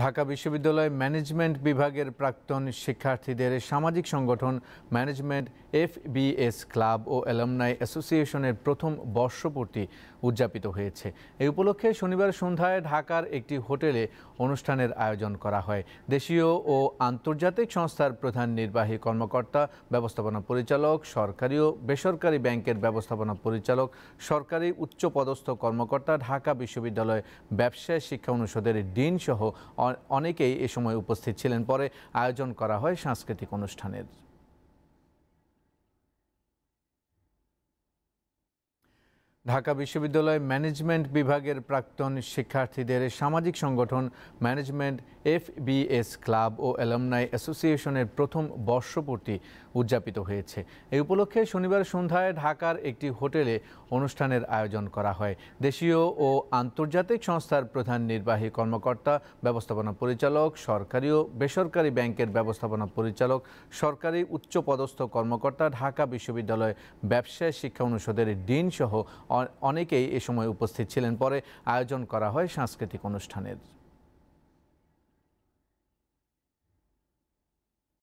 ঢাকা বিশ্ববিদ্যালয় ম্যানেজমেন্ট বিভাগের প্রাক্তন শিক্ষার্থীদের সামাজিক সংগঠন ম্যানেজমেন্ট এফবিএস ক্লাব ও অ্যালামনাই অ্যাসোসিয়েশনের প্রথম বর্ষপূর্তি উদযাপিত হয়েছে এই উপলক্ষে শনিবার সন্ধ্যায় ঢাকার একটি হোটেলে অনুষ্ঠানের আয়োজন করা হয় দেশীয় ও আন্তর্জাতিক সংস্থার প্রধান নির্বাহী কর্মকর্তা ব্যবস্থাপনা পরিচালক সরকারি ও বেসরকারি ব্যাংকের ব্যবস্থাপনা পরিচালক সরকারি উচ্চপদস্থ কর্মকর্তা ঢাকা বিশ্ববিদ্যালয় ব্যবসায় শিক্ষা অনুষদের ডিন সহ অনেকেই এ সময় উপস্থিত ছিলেন পরে আয়োজন করা হয় সাংস্কৃতিক অনুষ্ঠানের ঢাকা বিশ্ববিদ্যালয় ম্যানেজমেন্ট বিভাগের প্রাক্তন শিক্ষার্থীদের সামাজিক সংগঠন ম্যানেজমেন্ট এফবিএস ক্লাব ও অ্যালামনাই অ্যাসোসিয়েশনের প্রথম বর্ষপূর্তি উদযাপিত হয়েছে এই উপলক্ষে শনিবার সন্ধ্যায় ঢাকার একটি হোটেলে অনুষ্ঠানের আয়োজন করা হয় দেশীয় ও আন্তর্জাতিক সংস্থার প্রধান নির্বাহী কর্মকর্তা ব্যবস্থাপনা পরিচালক সরকারি ও বেসরকারি ব্যাংকের ব্যবস্থাপনা পরিচালক সরকারি উচ্চপদস্থ কর্মকর্তা ঢাকা বিশ্ববিদ্যালয় ব্যবসায় শিক্ষা অনুষদের ডিন সহ অনেকেই এ সময় উপস্থিত ছিলেন পরে আয়োজন করা হয় সাংস্কৃতিক অনুষ্ঠানের